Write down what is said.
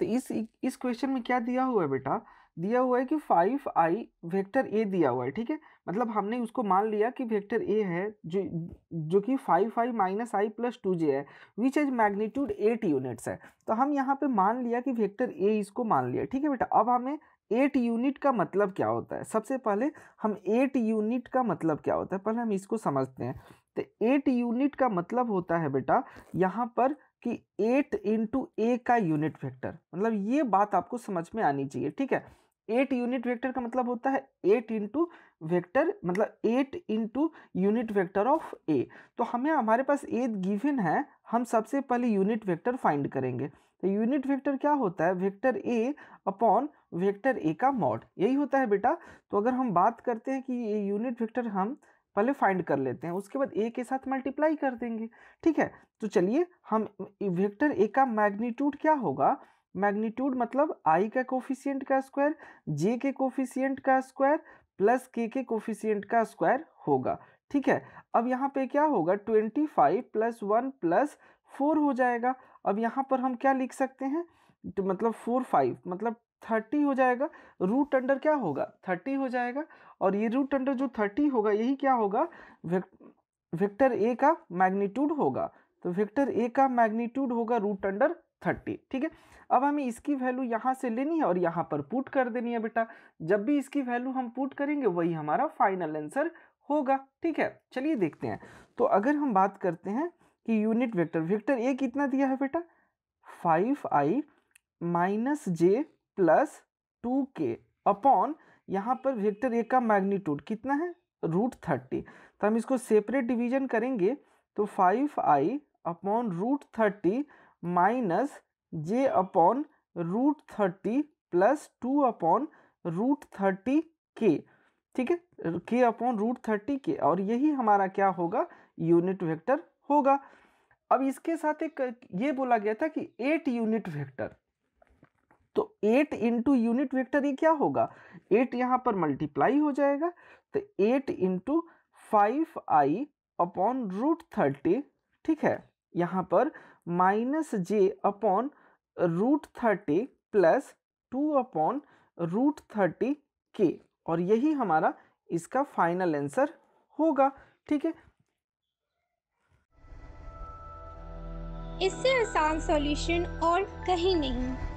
तो इस इस क्वेश्चन में क्या दिया हुआ है बेटा दिया हुआ है कि फाइव आई वेक्टर ए दिया हुआ है ठीक है मतलब हमने उसको मान लिया कि वेक्टर ए है जो जो कि five i minus i plus two j है which is magnitude eight units है तो हम यहाँ पे मान लिया कि वेक्टर ए इसको मान लिया ठीक है बेटा अब हमें एट यूनिट का मतलब क्या होता है सबसे पहले हम एट यूनिट का मतलब क्या होता है पहले हम इसको समझते हैं तो एट यूनिट का मतलब होता है बेटा यहाँ पर कि एट इंटू ए का यूनिट फैक्टर मतलब ये बात आपको समझ में आनी चाहिए ठीक है एट यूनिट वेक्टर का मतलब होता है एट इंटू वेक्टर मतलब eight into unit vector of A तो हमें हमारे पास ए गिवन है हम सबसे पहले यूनिट वेक्टर फाइंड करेंगे तो यूनिट वेक्टर क्या होता है vector A upon vector A का मॉड यही होता है बेटा तो अगर हम बात करते हैं कि ये यूनिट वेक्टर हम पहले फाइंड कर लेते हैं उसके बाद ए के साथ मल्टीप्लाई कर देंगे ठीक है तो चलिए हम वेक्टर ए का मैग्नीट्यूड क्या होगा मैग्नीट्यूड मतलब आई का कोफिशियंट का स्क्वायर जे के कोफिशियंट का स्क्वायर प्लस के के कोफिशियंट का स्क्वायर होगा ठीक है अब यहाँ पे क्या होगा twenty five plus one plus four हो जाएगा अब यहाँ पर हम क्या लिख सकते हैं तो मतलब फोर फाइव मतलब थर्टी हो जाएगा रूट अंडर क्या होगा थर्टी हो जाएगा और ये रूट अंडर जो थर्टी होगा यही क्या होगा वेक्टर ए का मैग्नीट्यूड होगा तो वेक्टर ए का मैग्नीट्यूड होगा रूट अंडर थर्टी ठीक है अब हमें इसकी वैल्यू यहाँ से लेनी है और यहाँ पर पुट कर देनी है बेटा जब भी इसकी वैल्यू हम पुट करेंगे वही हमारा फाइनल आंसर होगा ठीक है चलिए देखते हैं तो अगर हम बात करते हैं कि यूनिट वेक्टर वेक्टर ए कितना दिया है बेटा five i minus j plus two k upon यहाँ पर वेक्टर ए का मैग्नीट्यूड कितना है रूट थर्टी तो हम इसको सेपरेट डिवीजन करेंगे तो five i upon root thirty minus j upon root thirty plus two upon root thirty के ठीक है के अपॉन रूट थर्टी के और यही हमारा क्या होगा यूनिट वेक्टर होगा अब इसके साथ एक ये बोला गया था कि एट यूनिट वेक्टर तो एट इंटू यूनिट वेक्टर ये क्या होगा एट यहाँ पर मल्टीप्लाई हो जाएगा तो eight into five i upon root thirty ठीक है यहाँ पर minus j upon root thirty plus two upon root thirty के और यही हमारा इसका फाइनल आंसर होगा ठीक है इससे आसान सॉल्यूशन और कहीं नहीं